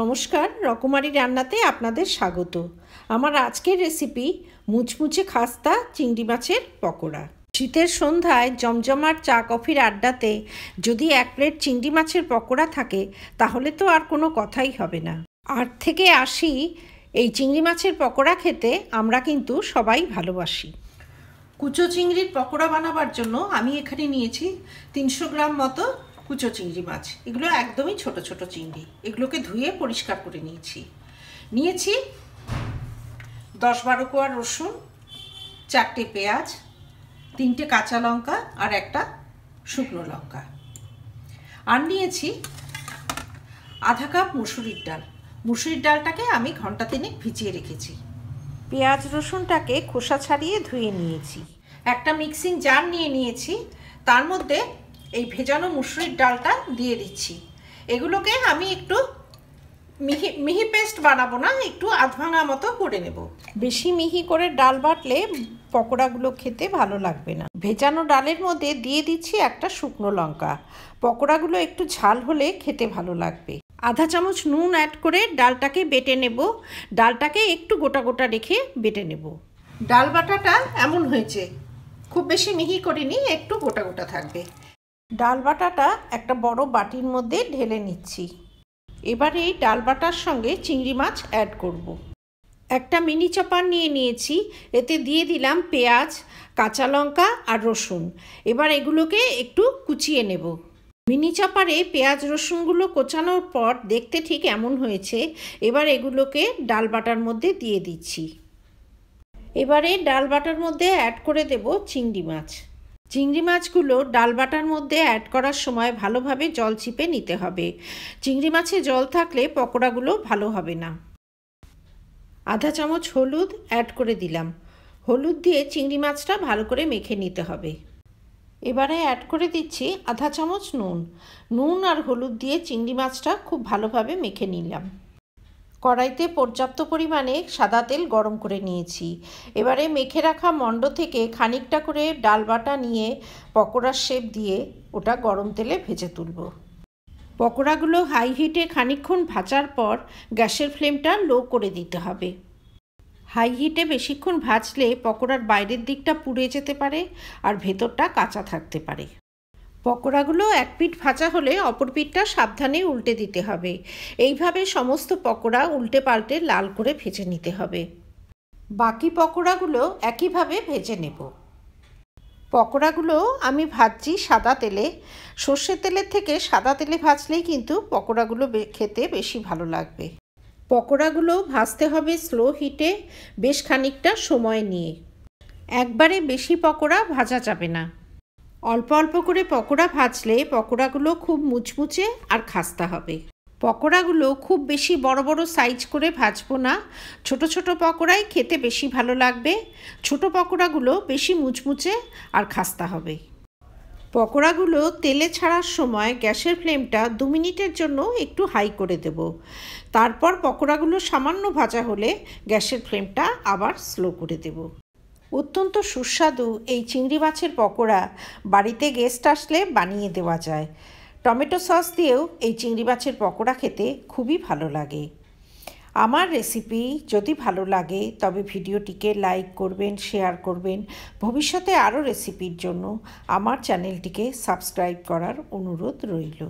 নমস্কার রকমারি রান্নাতে আপনাদের স্বাগত আমার আজকের রেসিপি মুচমুচে খাস্তা চিংড়ি মাছের পকোড়া শীতের সন্ধ্যায় জমজমার চা কফির আড্ডাতে যদি এক প্লেট চিংড়ি মাছের পকোড়া থাকে তাহলে তো আর কোনো কথাই হবে না আর থেকে আসি এই চিংড়ি মাছের পকোড়া খেতে আমরা কিন্তু সবাই ভালোবাসি কুচো চিংড়ির পকোড়া বানাবার জন্য আমি এখানে নিয়েছি তিনশো গ্রাম মতো কুচো চিংড়ি মাছ এগুলো একদমই ছোট ছোট চিংড়ি এগুলোকে ধুয়ে পরিষ্কার করে নিয়েছি নিয়েছি দশ বারো কোয়া রসুন চারটে পেঁয়াজ তিনটে কাঁচা লঙ্কা আর একটা শুকনো লঙ্কা আর নিয়েছি আধা কাপ মুসুরির ডাল মুসুরির ডালটাকে আমি ঘন্টা তিনেক ভিজিয়ে রেখেছি পেঁয়াজ রসুনটাকে খোসা ছাড়িয়ে ধুয়ে নিয়েছি একটা মিক্সিং জার নিয়ে নিয়েছি তার মধ্যে এই ভেজানো মুসুরির ডালটা দিয়ে দিচ্ছি এগুলোকে আমি একটু মিহি মিহি পেস্ট বানাবো না একটু আধভাঙা মতো করে নেব বেশি মিহি করে ডাল বাটলে পকোড়াগুলো খেতে ভালো লাগবে না ভেজানো ডালের মধ্যে দিয়ে দিচ্ছি একটা শুকনো লঙ্কা পকোড়াগুলো একটু ঝাল হলে খেতে ভালো লাগবে আধা চামচ নুন অ্যাড করে ডালটাকে বেটে নেব ডালটাকে একটু গোটা গোটা রেখে বেটে নেব ডাল বাটাটা এমন হয়েছে খুব বেশি মিহি করিনি একটু গোটা গোটা থাকবে ডাল বাটাটা একটা বড় বাটির মধ্যে ঢেলে নিচ্ছি এবার এই ডাল বাটার সঙ্গে চিংড়ি মাছ অ্যাড করব। একটা মিনি চপার নিয়ে নিয়েছি এতে দিয়ে দিলাম পেঁয়াজ কাঁচা লঙ্কা আর রসুন এবার এগুলোকে একটু কুচিয়ে নেব মিনি চপারে পেঁয়াজ রসুনগুলো কোচানোর পর দেখতে ঠিক এমন হয়েছে এবার এগুলোকে ডাল বাটার মধ্যে দিয়ে দিচ্ছি এবারে ডাল বাটার মধ্যে অ্যাড করে দেব চিংড়ি মাছ চিংড়ি মাছগুলো ডাল বাটার মধ্যে অ্যাড করার সময় ভালোভাবে জল ছিপে নিতে হবে চিংড়ি মাছে জল থাকলে পকোড়াগুলো ভালো হবে না আধা চামচ হলুদ অ্যাড করে দিলাম হলুদ দিয়ে চিংড়ি মাছটা ভালো করে মেখে নিতে হবে এবারে অ্যাড করে দিচ্ছি আধা চামচ নুন নুন আর হলুদ দিয়ে চিংড়ি মাছটা খুব ভালোভাবে মেখে নিলাম কড়াইতে পর্যাপ্ত পরিমাণে সাদা তেল গরম করে নিয়েছি এবারে মেখে রাখা মণ্ড থেকে খানিকটা করে ডাল বাটা নিয়ে পকোড়ার শেপ দিয়ে ওটা গরম তেলে ভেজে তুলব পকোড়াগুলো হাই হিটে খানিকক্ষণ ভাজার পর গ্যাসের ফ্লেমটা লো করে দিতে হবে হাই হিটে বেশিক্ষণ ভাজলে পকোড়ার বাইরের দিকটা পুড়ে যেতে পারে আর ভেতরটা কাঁচা থাকতে পারে পকোড়াগুলো এক পিঠ ভাজা হলে অপর পিঠটা সাবধানে উল্টে দিতে হবে এইভাবে সমস্ত পকোড়া উল্টে পাল্টে লাল করে ভেজে নিতে হবে বাকি পকোড়াগুলো একইভাবে ভেজে নেব পকোড়াগুলো আমি ভাজছি সাদা তেলে সর্ষের তেলের থেকে সাদা তেলে ভাজলেই কিন্তু পকোড়াগুলো খেতে বেশি ভালো লাগবে পকোড়াগুলো ভাজতে হবে স্লো হিটে বেশ খানিকটা সময় নিয়ে একবারে বেশি পকোড়া ভাজা যাবে না অল্প অল্প করে পকোড়া ভাজলে পকোড়াগুলো খুব মুচমুচে আর খাস্তা হবে পকোড়াগুলো খুব বেশি বড় বড় সাইজ করে ভাজবো না ছোট ছোট পকোড়াই খেতে বেশি ভালো লাগবে ছোট পকোড়াগুলো বেশি মুচমুচে আর খাস্তা হবে পকোড়াগুলো তেলে ছাড়ার সময় গ্যাসের ফ্লেমটা দু মিনিটের জন্য একটু হাই করে দেব তারপর পকোড়াগুলো সামান্য ভাজা হলে গ্যাসের ফ্লেমটা আবার স্লো করে দেব অত্যন্ত সুস্বাদু এই চিংড়ি মাছের পকোড়া বাড়িতে গেস্ট আসলে বানিয়ে দেওয়া যায় টমেটো সস দিয়েও এই চিংড়ি মাছের পকোড়া খেতে খুবই ভালো লাগে আমার রেসিপি যদি ভালো লাগে তবে ভিডিওটিকে লাইক করবেন শেয়ার করবেন ভবিষ্যতে আরও রেসিপির জন্য আমার চ্যানেলটিকে সাবস্ক্রাইব করার অনুরোধ রইল